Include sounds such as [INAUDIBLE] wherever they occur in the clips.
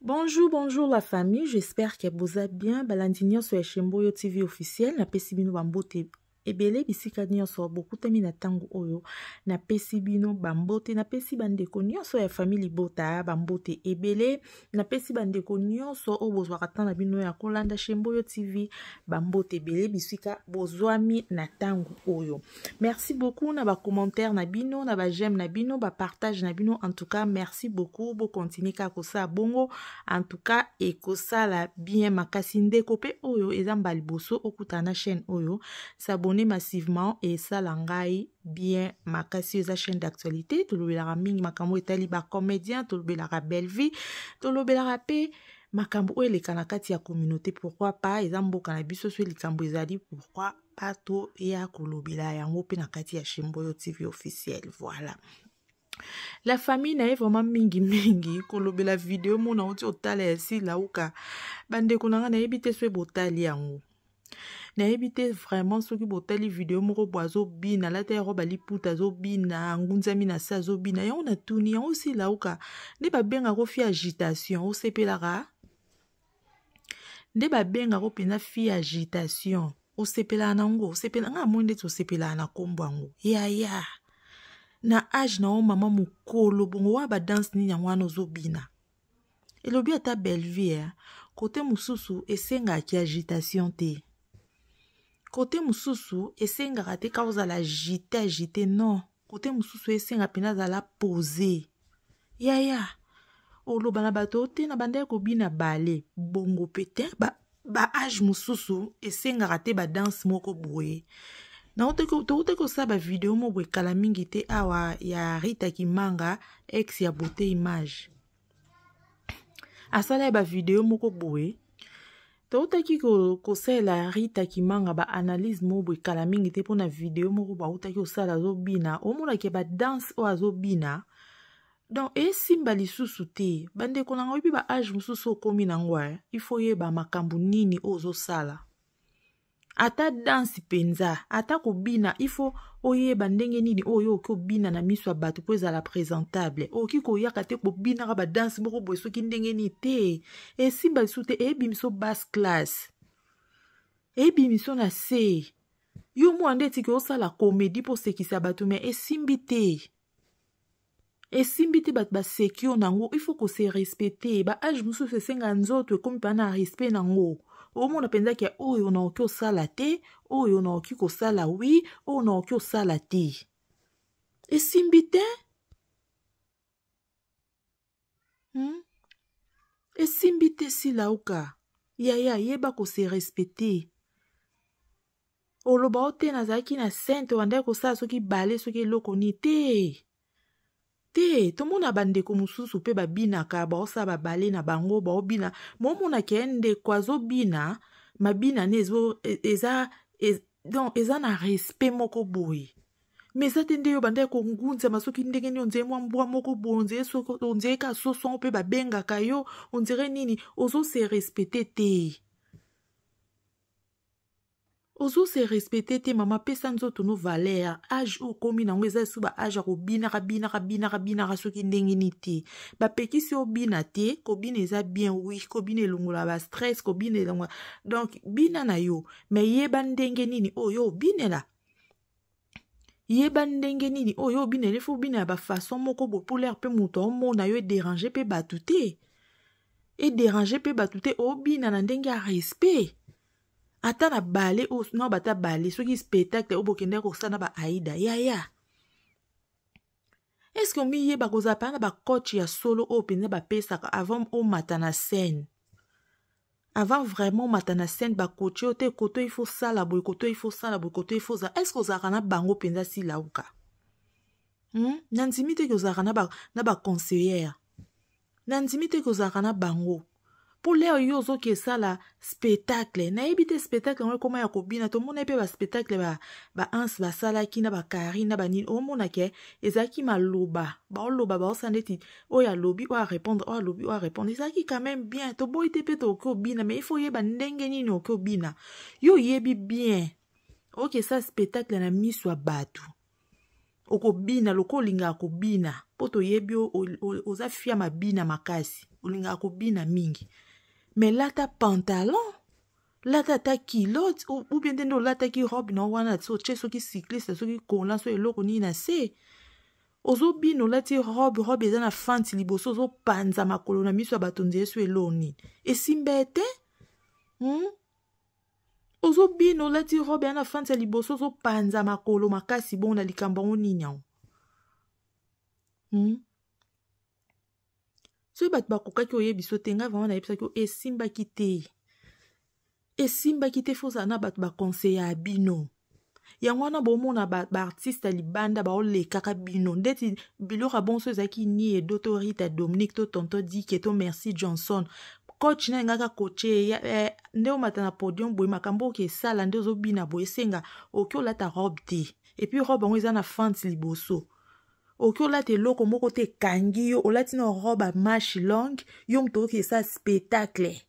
bonjour bonjour la famille j'espère que boza bien balandi nyonso ya shembo oyo tv officiel napesi bino bambote ebele bisika nyonso so na ntango oyo na bino bambote na napesi bandeko nyonso ya famille libota bambote ebele napesi bandeko nyonso so bozwaka ntan na bino ya kolanda shembo tv bambote ebele bisika bozwami na ntango oyo merci beaucoup na bacommentaire na bino na n'abino na bino bapartage na bino en tout cas merci beaucoup bokontinue kaka kosala bongo en tout cas ekosala bien makasi ndeko mpe oyo eza zambal boso okutana na chaîne oyo sabone massivement et ça ngai bien ma à chaîne d'actualité la mingi makambo comédien bacomédien la belle vie de mpe makambo cambo et les kati à communauté pourquoi pas exemple mboka na biso so à ezali pourquoi pas et et en open à kati chimbo et aux tv officiel voilà la famille na vraiment mingi mingi la vidéo mona la au ya sila oka bande na ngai nayebi beau so en yango nayebi te vraiment soki botali video moko bo azobina alata yango baliputa azobina angunzami na se azobina yango natuni yango osila oka nde babengako fi agitation osepelaka nde babengako mpenza fi agitation osepelaka nango osepela nga amoi ndeti osepelaka na nkombo yango yaya yeah, yeah. na age na yo mama mokolo bongo wana badanse nini yango wana ozobina elobi ata bellevie kote mosusu esengaki agitation te kote mosusu esengaka te kaka ozala agite agite non kote mosusu esenga mpenza azala pose yaya yeah, yeah. oloba na bato te na bandeke kobina bale bongo petin baage ba mosusu esengaka te badanse moko boye tokutaki kosala bavideo mo boye kala mingi te awa ya rita kimanga ex ya beauté image asala ye bavideo moko boye toutaki kosala ritaki manga baanalyse moko boekala mingi te mpona video moko bautaki kosala azobina omonaki badanse oyo azobina donc esimba lisusu te bandeko na yango yebi baage mosusu okómi nango e eh. ifo oyeba makambo nini oyo ozosala ata danse mpenza ata kobina ifo oyeba ndenge nini oyo okoki obina na miso ya bato mpo ezala présentable okoki koyaka te kobinaka badanse moko boye soki ndenge nini te esimba lisu te eyebi miso basse classe eyebi miso na se yo mwa nde etiki osala komedi mpo osekisa bato me esimbi te esimbi te bato baseki yo nango ifo kose respecte baage mosusu esenga nzoto ekómi mpana na respect nango omona mpenzaki oyo naoki osala te oyo naoki kosala wi oyo naoki osala te esimbi te hmm? esimbi te silauka yaya yeba kose respecte oloba o te nazalaki na sente wandaki kosala soki bale soki eloko ni te te tomona bandeko mosusu mpe babinaka baosala babale na bango baobina moomonaka ye ndeko azobina mabina ne e, eza e, don eza na respect moko boye me eza te nde oyo bandaki kogunzama soki ndenge nini ondire mwa mbwa moko boye ondire ka soso mpe babengaka yo ondire nini ozose respecte te ozose respecte te mama apesa nzoto no valeur age oyo okómi nango eza lisu baage ya kobinaka binaka binaka binaka soki ndenge nini te bapekisi obina te kobina eza bien wi kobina elongola bastress kobina elongola donc bina na yo me yeba ndenge nini oyo oh, yo obinela yeba ndenge nini oyo oh, yo obinela efa obinela bafason moko bo pour lere mpe moto omona yo ederange mpe bato te ederange mpe bato te obina na ndenge ya respect ata na bale oyo na bata bale soki spectacle oyo bokendaki kosala na baaida yaya eske omiyeba kozala paa na bakoche ya solo oyo mpenza bapesaka avant omata na scène avant vraiment omata na scène bakoche oyo te koto ifo sala boye koto ifo sala boye koto ifo zala eske ozalaka na bango mpenza si lauka hmm? na ndimi teke ozalaka na baconseillere ba na ndimi teke ozalaka na bango mpo lere yo ozoki esala spectacle nayebi te spectacle yango ekóma ya kobina tomoni mpe baspectacle baanse ba basalaki na bakari na banini omona ke ezalaki maloba baoloba baosa neti oyo alobi oyo arépondre oyo alobi oyo arépondre ezalaki quand même bien toboyi te mpe tokoki obina mais ifo oyeba ndenge nini okoki obina yo oyebi bien okesala spectacle na miso ya bato okobina lokola olingaka kobina mpo toyebi oza fia mabina makasi olingaka kobina mingi me lata pantalon lata ata kilote ou bien ndenge olataki robe na wana so tie soki cycliste soki kola so eloko nini na se ozobina olati robe robe eza na fanti liboso ozopanza makolo na miso ya bato nzeye so eloko nini esimba ete hmm? ozobina olati robe eza na fanti ya liboso ozopanza makolo makasi bongo na likambo yango nini yango hmm? soki bato bakokaki oyebiso te nga vraimen nayebisaki o esimbaki te esimbaki te fozala na bato baconseille ya bino yango wana bomona baartiste ya libanda baolekaka bino ndeti biloko ya bonso ezalaki nie do to rita dominique to tonto dike to merci johnson coach na engaka koche eh, eh, nde omata na podium boye makambo oke esala nde ozobina boye esenga oke olata robe te epuis robe yango eza na fante liboso okoki olata eloko moko te ekangi yo olati na robe mash long yo moto okoki esa spectacle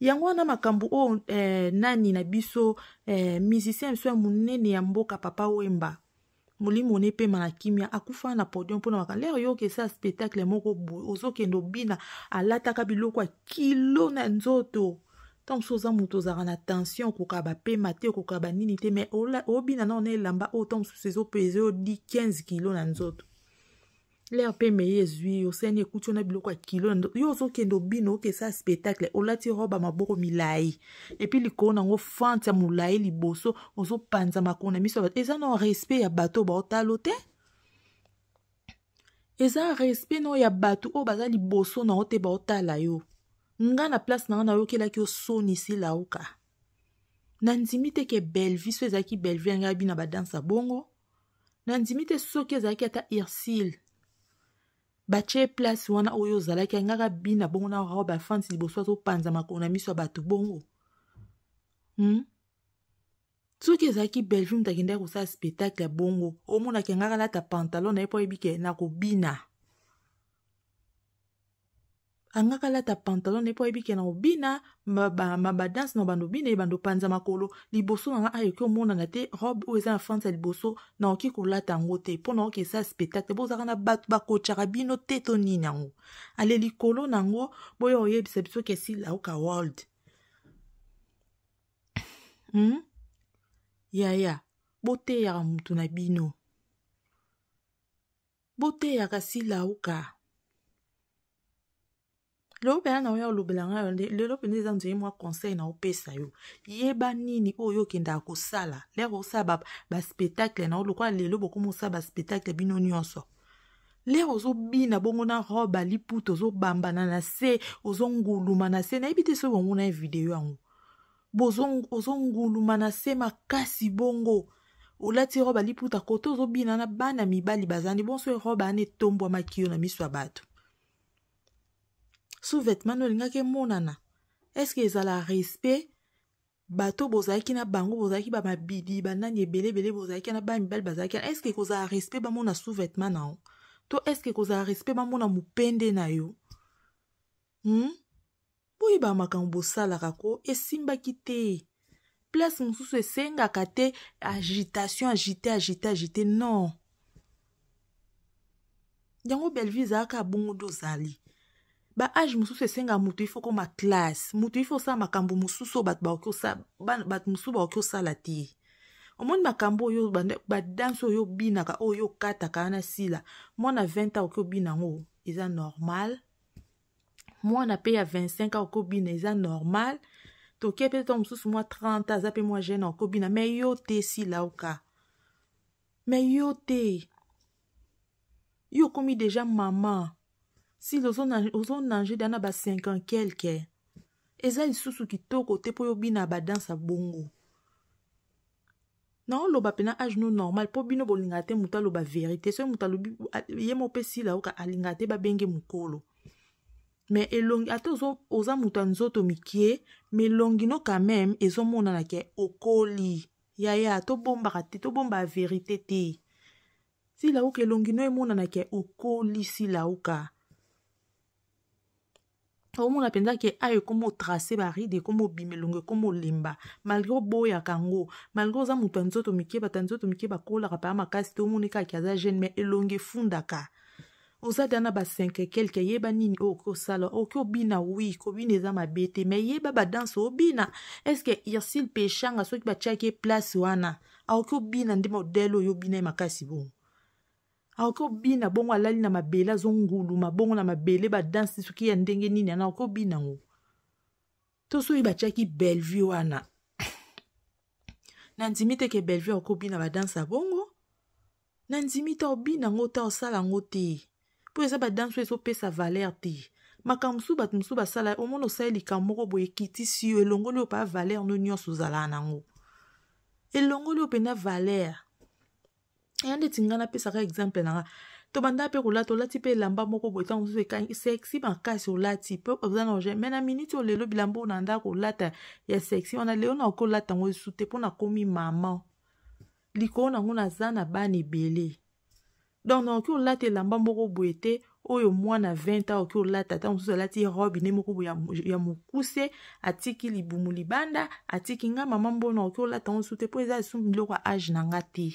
yango wana makambo oyo eh, nani na biso eh, musicien biso ya monene ya mboka papa wemba molimo one pema na kimia akufa na podium mpona maka lere yoka esa spectacle moko boye ozokende obina alataka biloko ya kilo na nzoto ntango mosusu oza moto ozalaka na tension okoka bapema te okoka banini te mai obina na ona elamba oyo ntango mosusu ezopeza yo di 15 kilo na nzoto lere mpe meye ezwi yo sani ekuti yo na biloko ya kilo yo ozokende obino okesa spectacle olati roba maboko milai epui likolo nango fante ya molai liboso ozopanza makolo na miso ya bato eza na respect ya bato oyo baotalo te eza respect nao ya bato oyo baza liboso na yo te baotala yo nga na place na nga nayokelaki yo soni sila oka na ndimi te ke belvi so ezalaki belvi yangai abi na badanse ya bongo na ndimi te soki ezalaki ata irsile batie place wana oyo ozalaki angaka bina bongo na orao bafandi liboso azopanza makolo na miso ya bato bongo hmm? soki ezalaki belgium takendaki kosala spectacle ya bongo omonaki angaka lata pantalon na ye mpo ayebi ke nakobina anga kalata pantalon ne mpo ayebi ke na obina mabadanse na obanda obina ebanda opanza makolo liboso na nga ayoki omonana te robe oyo eza na france ya liboso naoki kolata yango te mpo naoki esa spectacle mpo ozaka na bato bakocaka bino te to nini yango ale likolo na yango boya oyebisa biso ke silauka world [CLEARS THROAT] hmm? yaya boteyaka motu na bino boteyaka silauka lelobe na oya olobela ngai yo nde lelobe nde eza nzoye mwa conseil na opesa yo yeba nini oyo okendaka kosala lere osala baspectacle na yo lokola lelo bokoma osala baspectacle bino nyonso lere ozobina bongo na robe liputa ozobambana na se ozonguluma na se nayebi te soki bonguna ye video yango ozonguluma na se makasi bongo olati robe liputa kote ozobina na bana mibali bazandi bonso robe ana etombwamaki yo na miso ya bato sous-vêtement no olingaki emonana eske ezala respect bato bozalaki na bango bozalaki bamabidi banani ebele ebele bozalaki wana bamibali bazalaki wana eske kozala respect bamona sous-vêtement na yo to eske kozala respect bamona mopende na yo hmm? boyeba makambo bosalaka ko esimbaki te place mosusu esengaka te agitation agite agite agite non yango belvi ezalaka bongo nde ozali baage mosusu esenga moto ifo okoma classe moto ifo osala makambo mosusu oyo bato mosusu bakoki osala te omoni makambo oyo badanse oyo obinaka oyo okataka wana sila mwana 20 akoki obina yango eza normal mwana mpe ya 25 akoki obina eza normal tokie mpe to mosusu mwa 30 aza mpe mwa jeune akoki obina me yo te sila oka me yo te yo okomi deja mama sile ozonange dana ba 50 quelque eza lisusu kitoko te mpo yobina badansa bongo na oloba pena age no normal mpo bino bolingaka te moto aloba verité soki moto alobi ye mo mpe sila oka alingaka te babenge mokolo me elongi ate oza moto ya nzoto mikie me elongi no quand même ezomonana ke okoli yaya tobombaka te tobomba verité te silauka elongi no emonana ke okoli silauka omona mpenza ke ayo ekoma otrace baride ekoma obima elongo ekoma olemba malgre oboyaka yango malgre oza moto ya nzoto mike bato ya nzoto mike bakolaka paya makasi te omoni kaka aza jeune mai elongo efundaka oza da na ba 5 quelque yeba nini oh, okoki osala okoki oh, obina wi kobina eza mabe te mai yeba badanse obina estce irsile peshanga soki batiaki place wana aoki obina nde modele oyo obina ye makasi bongo akoki obina bongo alali na mabele azonguluma bongo na mabele badansi soki ya ndenge nini ana akoki obina ngo to soki batiaki bellevue wana nandimi te ke bellevue akoki obina badansi ya bongo nandimi te obina ngo te osala yango te mpo eza badansi oyo ezopesa valeur te makambo mosusu bato mosusu basala omona osali likambo moko boye ekitisi yo elongoli oyo mpa valeur no nyonso ozalaka nango elongoli oyo mpena valeur ya ndeti ngai napesaka exemple na nga tobanda mpe kolata olati mpe elamba moko boye ntango mosusu ekangi sexi makasi olati mpe oza na oge me na miniti olelo bilamba oyo na ndako olata ya sexi wana lelo na oki olata yango esu te mpona komi mama likolo nango naza na bana ebele donc na oki olata elamba moko boye te oyo mwana 20 ans oki olata ntango mosusu alati robe ne moko boye ya mokuse atiki libumu libanda atiki nga mama mbona oki olata yango esu te mpo eza esu biloko ya age na nga te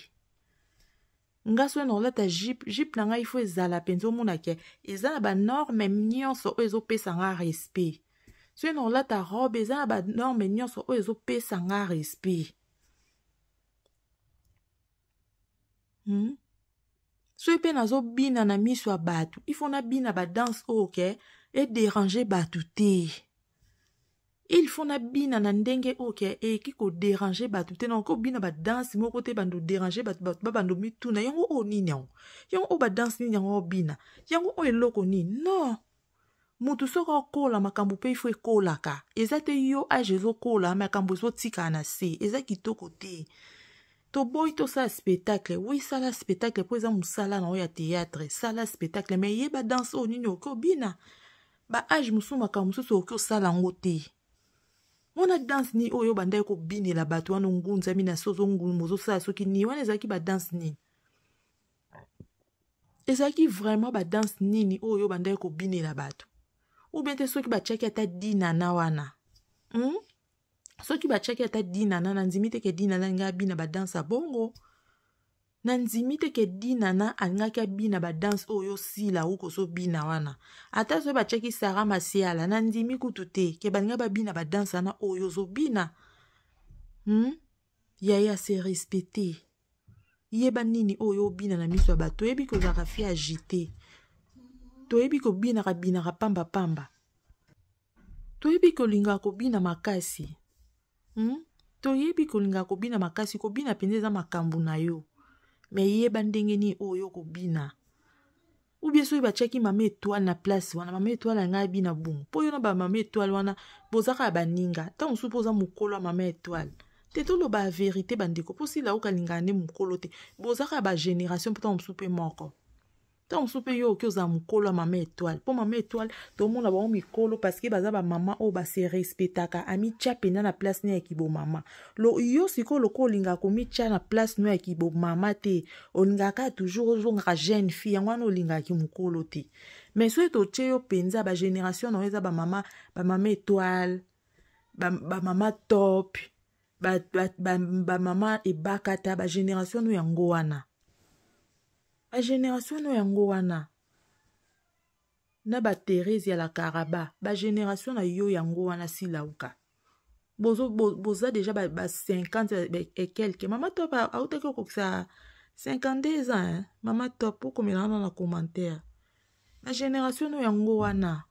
nga so wana olata jipe jipe na ngai fo ezala mpenza omona ke eza na banorme nyonso oyo ezopesa nga respect so wana olata robe eza na banorme nyonso oyo e ezopesa nga respect e e hmm? soki mpe nazobina na miso ya bato ifo nabina badanse oyo ke ederange bato te ile fo na bina na ndenge oyo ke eyeki koderange bato te nango kobina badanse moko te bando derange bato bato babando mituna yango oyo nini yango yango oyo badanse nini yango obina yango oyo eloko nini non mutu soki okola makambo mpe ifo ekolaka eza te yo age ezokola makambo ezotikala na se eza kitoko te toboyi tosala spectacle wi sala spectacle mpo eza mosala na oyo ya théâtre sala spectacle me yeba danse oyo nini okoki obina baage mosusu makambo mosusu okoki osala yango te mona danse nini oyo obandaki kobinela bato wana ongunzami na se ozonguluma ozosala soki nini wana ezalaki badanse nini ezalaki vraiment badanse nini oyo obandaki kobinela bato ubien te soki batiaki ata dinana wana hmm? soki batiaki ata dinana na nzimi teke dinana lingai abina badanse ya bongo na ndimi teke dina na alingaki abina badanse oyo osila okozobina wana ata so batiaki sara masiala na ndimi kutu te ke balinga babina badanse wana oyo ozobina hmm? yaya ase respecte yeba nini oyo obina na miso ya bato toyebi kozalaka fie agite toyebi kobinaka binaka pambapamba toyebi kolingaka kobina makasi hmm? toyebi kolingaka kobina makasi kobina mpenza eza makambo na yo me yeba ndenge nini oyo okobina ubie soki batiaki mama etoile na place wana mama etoile yanga abina bongo mpo yo na bamama etoile wana bozaka ya baninga ntango mosusu mpo oza mokolo ya mama etoile te toloba ya verité bandeko mpo sila okalingana nde mokolo te bozaka ya bagénération mpo ntango mosusu mpe moko ntango mosusu mpe yo oki ozala mokolo ya mama étoile mpo mama étoile tomona bango mikolo parceke baza bamama oyo oh, base respectaka amitya mpenza na place ne ya kibomama lo yo sikoyo lokola olingaka komitya na place no ya kibomama te olingaka oh, toujours ozongaka jeune fille yango wana olingaki mokolo te mais soki totye yo mpenza bagénération na yo eza bamama bamama étoile bamama top bamama ebakata bagénération no yango wana ba, ba, ba, ba, ba, ba, ba, ba, ba, bageneration no yango wana na baterese ya lakaraba bageneration na yo yango wana silauka boza bo, deja ba, ba 50 ekelke mama top autaki okokisa 52 ans mama top okomela wana na commentaire na génération no yango wana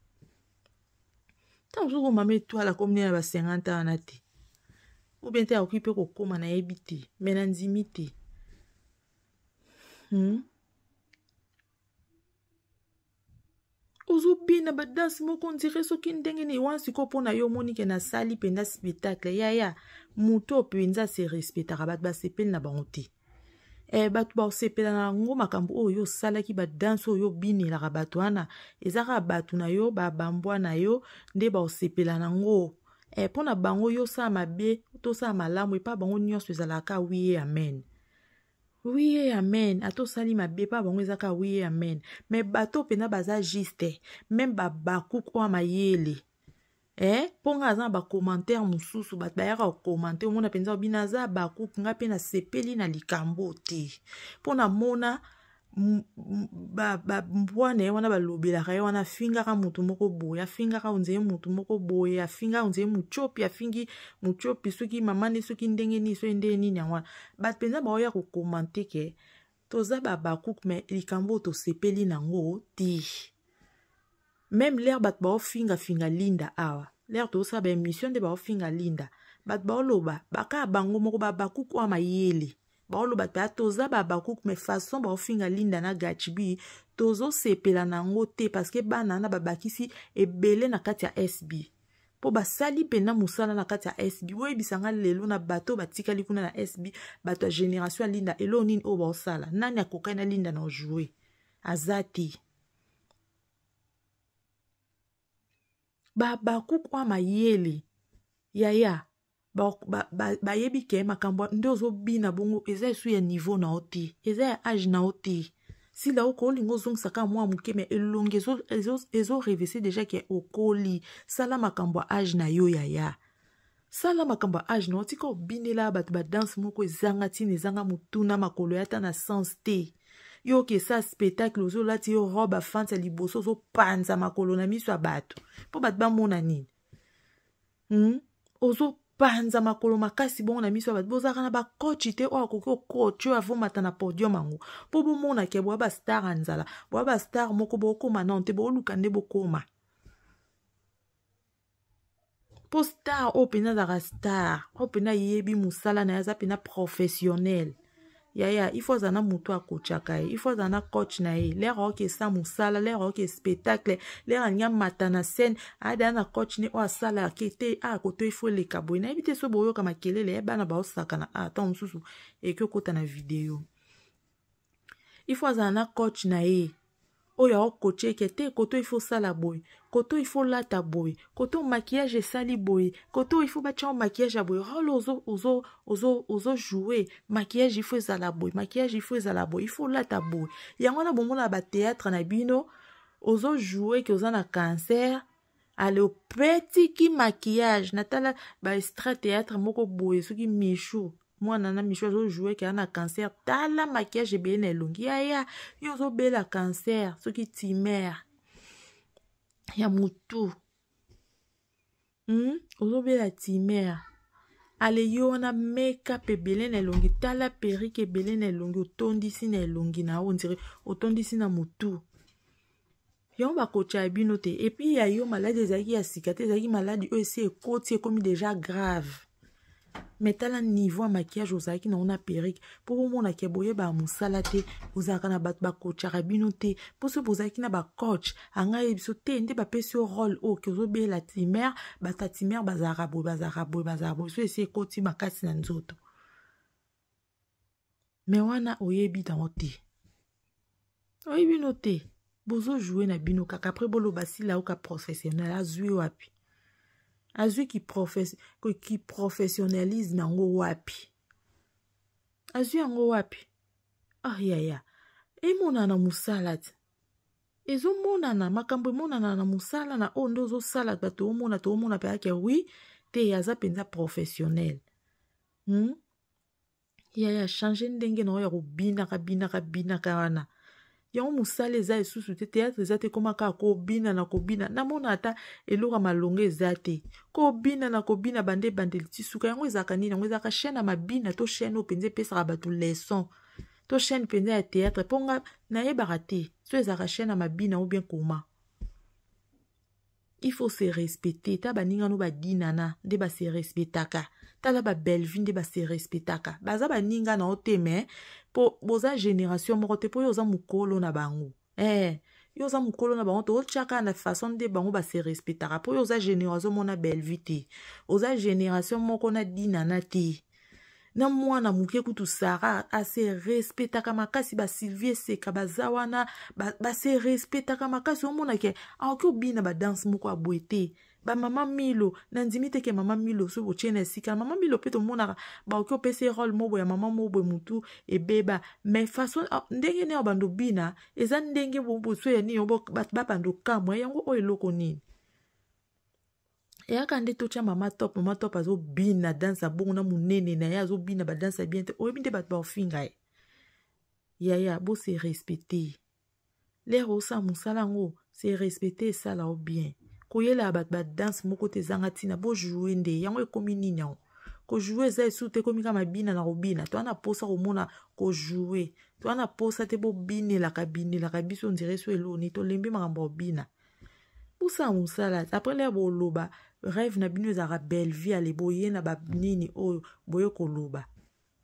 ntango soki omama etwala komini na ba 50 wana te obie nte akoki mpe kokóma nayebi te me na ndimi te hmm? ozobina badanse moko ondire soki ndenge na ewana sikoyo mpo na yo omonike nasali mpenza spectacle yaya motu oyo mpenza se respectaka bato basepeli na bango te e bato basepela na yango makambo oyo yo osalaki badanse oyo obinelaka bato wana eza kaka bato na yo babambwa na yo nde baosepela nango e mpo na eh, bango yosala mabe tosala malamu epa bango nyonso ezalaka wiye amen oui ye amen atosali mabe mpe bango ezaka oui ye amen me bato mpenza baza juste meme babakuku wa mayele e eh, mpo nga aza na bacommentaire mosusu bato bayaka kokomante omona mpenza obina aza bakuku nga mpe nasepeli na likambo te mpo namona bampwane ba, wana balobelaka ye wana afingaka motu moko boye afingaka onzeye motu moko boye afingaka onzeye motiopi afingi motiopi soki mama ne soki ndenge nini soki ndenge nini yango wana bato mpenza baoya kokomante ke toza babakuk me likambo oyo tosepeli nango te meme lere bato baofingafinga linda awa lere tozosala baémission nde baofinga linda bato baoloba bakaa bango moko babakuk oyo mayele baolo bato ya toza babakuku me façon baofinga linda na gatsby tozosepela na yango te parceke bana wana babakisi ebele na kati ya sb mpo basali mpena mosala na kati ya sb oyebisanga lelo na bato batikali kuna na sb bato ya génération ya linda eloo nini oyo baosala nani akokai na linda na ojoue aza te babakuku wa mayele yaya bayebi ba, ba, ke makambo nde ozobina bongo eza esu ya niveau na yo te eza ya age na yo te sila oko olinga ozongisaka mwa moke me elongi ezorevese deja ke okoli sala makambo ya age na yo yaya sala makambo ya age na yo tika obinela bato badanse moko ezanga ntina ezanga motuna makolo ya ata na sens te yo oke sa spectacle ozolati yo robe afanti ya liboso ozopanza makolo na miso ya bato mpo bato bamona nini mm? ozo kopanza makolo makasi bongo na miso ya bato bozalaka na bakoti te oyo akoki okoti oyo avomata na podium yango mpo bomonaka boya bastar ya nzala boya bastar moko bokoma nan te boluka nde bokoma mpo star oyo mpenza azalaka star oyo mpenza ayebi mosala na ye aza mpenza professionnele yaya ifo aza na motu akotaka ye ifo aza na coach na ye lere okesa mosala lere oke spectacle lere alingi amata na scène adaa ah, na coach ne oyo asalaka ete akoto ah, ifo leka boye nayebi te so boyoka makelele ye eh, bana baosakana ata mosusu eki okota na video ifo azala na coach na ye oyo aokotye eke te koto ifo osala boye koto ifo olata boye koto makiyage esali boye koto ifo batyango makiyage ya boye role ozojoue makiyage ifo ezala boye makiyage ifo ezala boye ifo olata boye yango wana bomona bateatre na bino ozojoue eke oza na cancer ale opetiki makiyage natala baestra teatre moko boye soki mishu mwana na miso azojoue ke aa na cancer tala makiage ebele na elongi yaya yo ozobela cancer soki timere ya motu mm? ozobela timere aleyi wana makeup ebele na elongi tala perike ebele na elongi otondisi na elongi na yo ondire otondisi na motu yango bakotya ya bino te epui ya yo maladi ezalaki ya sika te ezalaki maladi oyo esi ekoti ekomi deja grave me tala niveau ya makiyage ozalaki nango na perike mpo bomonaki ya boyeba ya mosala te bozalaka na bato bakotchaka bino te mpo so bozalaki na bacoach anga yebi so te nde bapesi yo role oyo oh, ke ozobela timere batatimere bazalaka boye bazalaka boye bazalaka boye so esi ekoti makasi na nzoto me wana oyebi nango te oyebi no te bozojoue na bino kaka apres boloba sila oka professionnel azwi wapi azwi kiprofessionalisme yango wapi azwi yango wapi ayaya ah, emonana mosala ti ezomonana makambo emonana na mosala na oyo nde ozosala bato omona toomona mpe yake wi te aza mpenza professionnel hmm? yaya change ndenge na oyo ya kobinaka binaka binaka wana yango mosala eza lisusu te théâtre eza te koma kaka kobina na kobina namona ata eloko ya malongo eza te kobina na kobina bande ebandeli ti suka yango ezalaka nini yango ezalaka chaîne ya mabina to chaîne oyo mpenza epesaka bato leson to chaîne mpenza ya théâtre mpo nga nayebaka te so ezalaka chaîne ya mabina ou bien koma il faut se respecte ta baningano badinana nde base respectaka tala babellevi nde baserespetaka baza baninga na yo te me mpo boza génération moko te mpo yo oza mokolo na bango eh, yo oza mokolo na bango tootyaka na façon nde bango baserespetaka mpo yo oza génération moko na bellevi te oza génération moko na dinana te na mwana moke kutu sara ase respetaka makasi basylvie eseka baza wana base ba respetaka makasi omonake aoki obina badanse moko aboye te bamama milo na ndimi te ke mama milo so botie na esika mama milo mpe tomonaka baoki opesa ye role moboye ya mama moboye motu ebeba mai façon ah, ndenge nini abanda obina eza ndenge boso ya nini bato babanda okamwa yango oyo eloko nini eyaka nde totya mama top mama top azobina danse abongo na monene na ye azobina badanse ya bien te oyebi nde bato baofinga ye yaya bose respecte lere osa mosala yango se respecte esala o bien koyela bato badanse moko te ezanga ntina bojoue nde yango ekomi nini yango kojoue eza esu te ekomi kama bina na kobina to wana mposa komona kojoue to wana mposa te bobinelaka binelaka biso ondire so eloni tolembi makambo ya kobina pusa mosala apres le boloba rêve na bino ezalaka belle vie ale boye na banini oyo boye koloba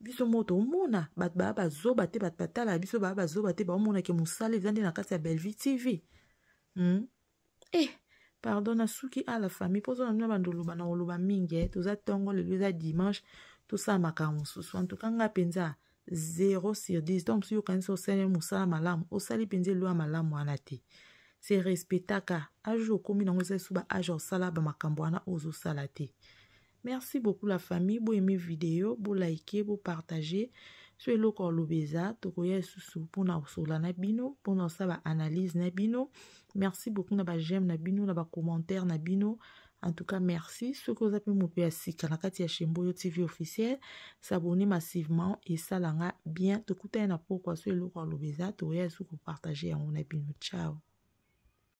biso moko tomona bato baya bazoba te bato batalaka biso baya bazoba te baomonake mosala eza nde na kati ya bellevie tv mm? eh pardon nasuki ala fami mpo ozona bino bando oloba na koloba mingi e toza ntongo lelo eza dimanche tosala makambo mosusu antuka nga mpenza 0 sur 10 donc mosusu yokanisi osali mosala malamu osali mpenza elo ya malamu wana te se respectaka age okómi nango eza lisu baage osala bamakambo wana ozosala te merci beaucoup la famille boyeme video bolike bopartage so e loko oloba sous pour nous sur osola na bino nous ça va na bino merci beaucoup na bageme j'aime, bino na bacommentaire na en tout cas merci soki oza mpe moto ya sika na kati ya shemboyo tv officiel s'abonner massivement et ça l'aura bien tokutani na pokwa so eloko aloba eza tokoya sous kopartage à na bino ciao